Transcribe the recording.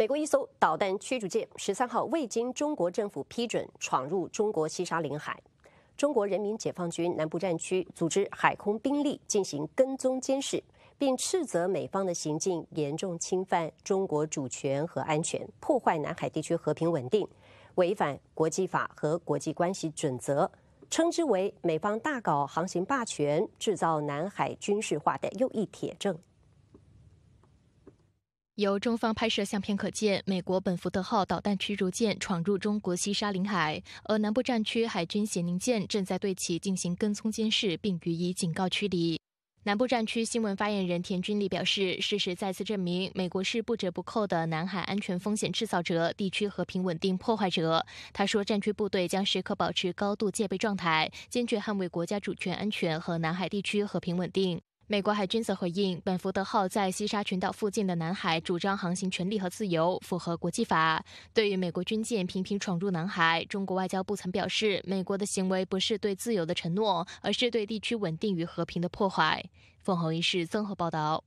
美国一艘导弹驱逐舰“十三号”未经中国政府批准闯入中国西沙领海，中国人民解放军南部战区组织海空兵力进行跟踪监视，并斥责美方的行径严重侵犯中国主权和安全，破坏南海地区和平稳定，违反国际法和国际关系准则，称之为美方大搞航行霸权、制造南海军事化的又一铁证。由中方拍摄相片可见，美国本福德号导弹驱逐舰闯入中国西沙领海，而南部战区海军咸宁舰正在对其进行跟踪监视，并予以警告驱离。南部战区新闻发言人田军利表示，事实再次证明，美国是不折不扣的南海安全风险制造者、地区和平稳定破坏者。他说，战区部队将时刻保持高度戒备状态，坚决捍卫国家主权安全和南海地区和平稳定。美国海军则回应：“本福德号在西沙群岛附近的南海主张航行权利和自由，符合国际法。”对于美国军舰频频闯入南海，中国外交部曾表示：“美国的行为不是对自由的承诺，而是对地区稳定与和平的破坏。”凤凰卫视综合报道。